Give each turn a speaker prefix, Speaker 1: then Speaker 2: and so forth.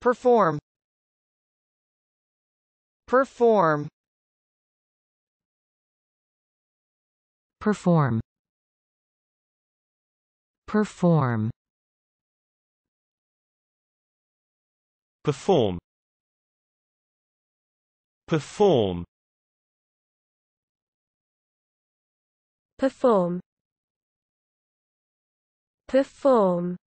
Speaker 1: perform perform perform perform perform perform perform perform